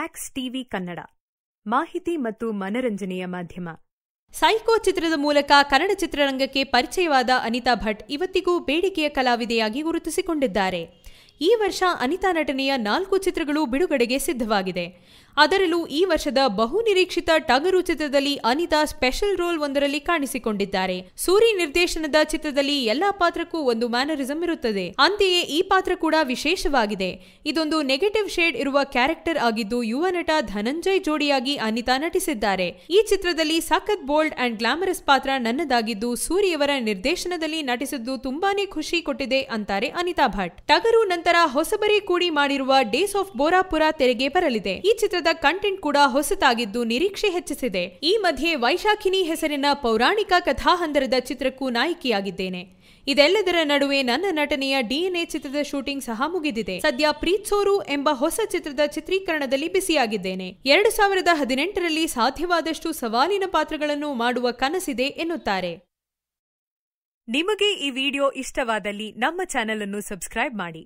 axe TV Kannada ಮಾಹಿತಿ ಮತ್ತು ಮನರಂಜನೆಯ ಮಾಧ್ಯಮ ಸೈಕೋ ಚಿತ್ರದ ಮೂಲಕ ಕನ್ನಡ ಚಿತ್ರರಂಗಕ್ಕೆ ಪರಿಚಯವಾದ ಅನಿತಾ ಭಟ್ ಇವತ್ತಿಗೂ ಬೇಡಿಕೆಯ ಕಲಾವಿದೆಯಾಗಿ ಗುರುತಿಸಿಕೊಂಡಿದ್ದಾರೆ ಈ ವರ್ಷ ಅನಿತಾ ನಟನೆಯ ನಾಲ್ಕು ಚಿತ್ರಗಳು ಬಿಡುಗಡೆಗೆ ಸಿದ್ಧವಾಗಿದೆ ಅದರಲ್ಲೂ ಈ ವರ್ಷದ ಬಹು ನಿರೀಕ್ಷಿತ ಟಗರು ಚಿತ್ರದಲ್ಲಿ ಅನಿತಾ ಸ್ಪೆಷಲ್ ರೋಲ್ ಒಂದರಲ್ಲಿ ಕಾಣಿಸಿಕೊಂಡಿದ್ದಾರೆ ಸೂರಿ ನಿರ್ದೇಶನದ ಚಿತ್ರದಲ್ಲಿ ಎಲ್ಲಾ ಪಾತ್ರಕ್ಕೂ ಒಂದು ಮ್ಯಾನರಿಸಂ ಇರುತ್ತದೆ ಅಂತೆಯೇ ಈ ಪಾತ್ರ ಕೂಡ ವಿಶೇಷವಾಗಿದೆ ಇದೊಂದು ನೆಗೆಟಿವ್ ಶೇಡ್ ಇರುವ ಕ್ಯಾರೆಕ್ಟರ್ ಆಗಿದ್ದು ಯುವ ನಟ ಧನಂಜಯ್ ಜೋಡಿಯಾಗಿ ಅನಿತಾ ನಟಿಸಿದ್ದಾರೆ ಈ ಚಿತ್ರದಲ್ಲಿ ಸಖತ್ ಬೋಲ್ಡ್ ಅಂಡ್ ಗ್ಲಾಮರಸ್ ಪಾತ್ರ ನನ್ನದಾಗಿದ್ದು ಸೂರಿಯವರ ನಿರ್ದೇಶನದಲ್ಲಿ ನಟಿಸಿದ್ದು ತುಂಬಾನೇ ಖುಷಿ ಕೊಟ್ಟಿದೆ ಅಂತಾರೆ ಅನಿತಾ ಭಟ್ ಟಗರು ನಂತರ ಹೊಸಬರಿ ಕೂಡಿ ಮಾಡಿರುವ ಡೇಸ್ ಆಫ್ ಬೋರಾಪುರ ತೆರೆಗೆ ಬರಲಿದೆ ಈ ಚಿತ್ರದ ಕಂಟೆಂಟ್ ಕೂಡ ಹೊಸತಾಗಿದ್ದು ನಿರೀಕ್ಷೆ ಹೆಚ್ಚಿಸಿದೆ ಈ ಮಧ್ಯೆ ವೈಶಾಖಿನಿ ಹೆಸರಿನ ಪೌರಾಣಿಕ ಕಥಾಹಂದರದ ಚಿತ್ರಕ್ಕೂ ನಾಯಕಿಯಾಗಿದ್ದೇನೆ ಇದೆಲ್ಲದರ ನಡುವೆ ನನ್ನ ನಟನೆಯ ಡಿಎನ್ಎ ಚಿತ್ರದ ಶೂಟಿಂಗ್ ಸಹ ಮುಗಿದಿದೆ ಸದ್ಯ ಪ್ರೀತ್ಸೋರು ಎಂಬ ಹೊಸ ಚಿತ್ರದ ಚಿತ್ರೀಕರಣದಲ್ಲಿ ಬಿಸಿಯಾಗಿದ್ದೇನೆ ಎರಡು ಸಾವಿರದ ಹದಿನೆಂಟರಲ್ಲಿ ಸಾಧ್ಯವಾದಷ್ಟು ಸವಾಲಿನ ಪಾತ್ರಗಳನ್ನು ಮಾಡುವ ಕನಸಿದೆ ಎನ್ನುತ್ತಾರೆ ನಿಮಗೆ ಈ ವಿಡಿಯೋ ಇಷ್ಟವಾದಲ್ಲಿ ನಮ್ಮ ಚಾನೆಲ್ ಅನ್ನು ಸಬ್ಸ್ಕ್ರೈಬ್ ಮಾಡಿ